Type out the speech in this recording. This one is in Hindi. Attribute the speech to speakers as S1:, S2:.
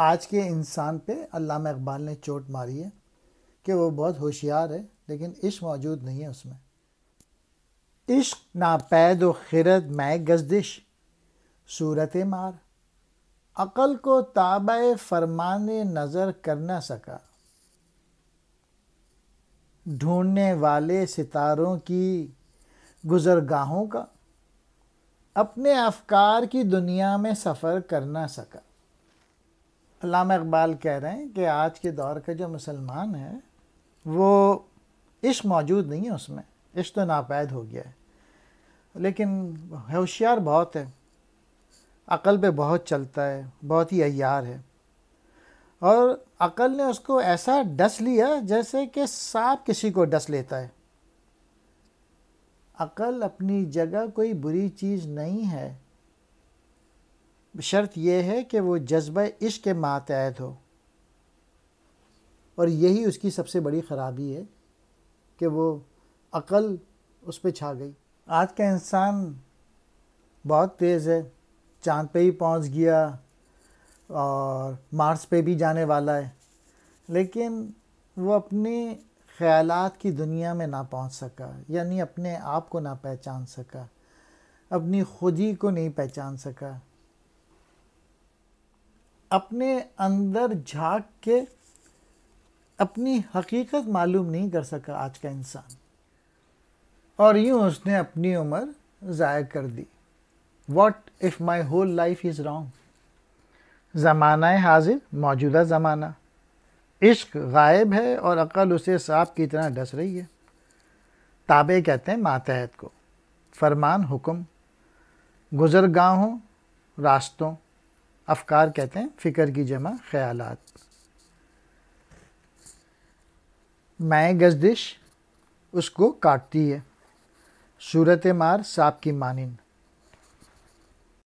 S1: आज के इंसान पे अल्लाह इकबाल ने चोट मारी है कि वो बहुत होशियार है लेकिन इश्क मौजूद नहीं है उसमें इश्क नापैद खिरद खिरत मैं गजदिश सूरत मार अकल को ताब फरमान नज़र कर ना सका ढूंढने वाले सितारों की गुज़रगाहों का अपने अफकार की दुनिया में सफ़र कर ना सका अलामा इकबाल कह रहे हैं कि आज के दौर का जो मुसलमान है वो इश्क मौजूद नहीं है उसमें इश्क तो नापैद हो गया है लेकिन होशियार बहुत है अकल पे बहुत चलता है बहुत ही अयार है और अकल ने उसको ऐसा डस लिया जैसे कि सांप किसी को डस लेता है अकल अपनी जगह कोई बुरी चीज़ नहीं है शर्त यह है कि वो जज्बा इश्क के मातहत हो और यही उसकी सबसे बड़ी ख़राबी है कि वो अकल उस पर छा गई आज का इंसान बहुत तेज़ है चांद पे ही पहुंच गया और मार्स पे भी जाने वाला है लेकिन वो अपने ख्यालात की दुनिया में ना पहुंच सका यानी अपने आप को ना पहचान सका अपनी खुद ही को नहीं पहचान सका अपने अंदर झांक के अपनी हकीकत मालूम नहीं कर सका आज का इंसान और यूँ उसने अपनी उम्र ज़ाय कर दी what if my whole life is wrong ज़माना हाजिर मौजूदा ज़माना इश्क गायब है और अकल उसे सांप की तरह डस रही है ताबे कहते हैं मातहत को फरमान हुक्म गुजर गाहों रास्तों अफकार कहते हैं फ़िक्र की जमा ख्याल मैं गजदिश उसको काटती है सूरत मार सांप की मानिन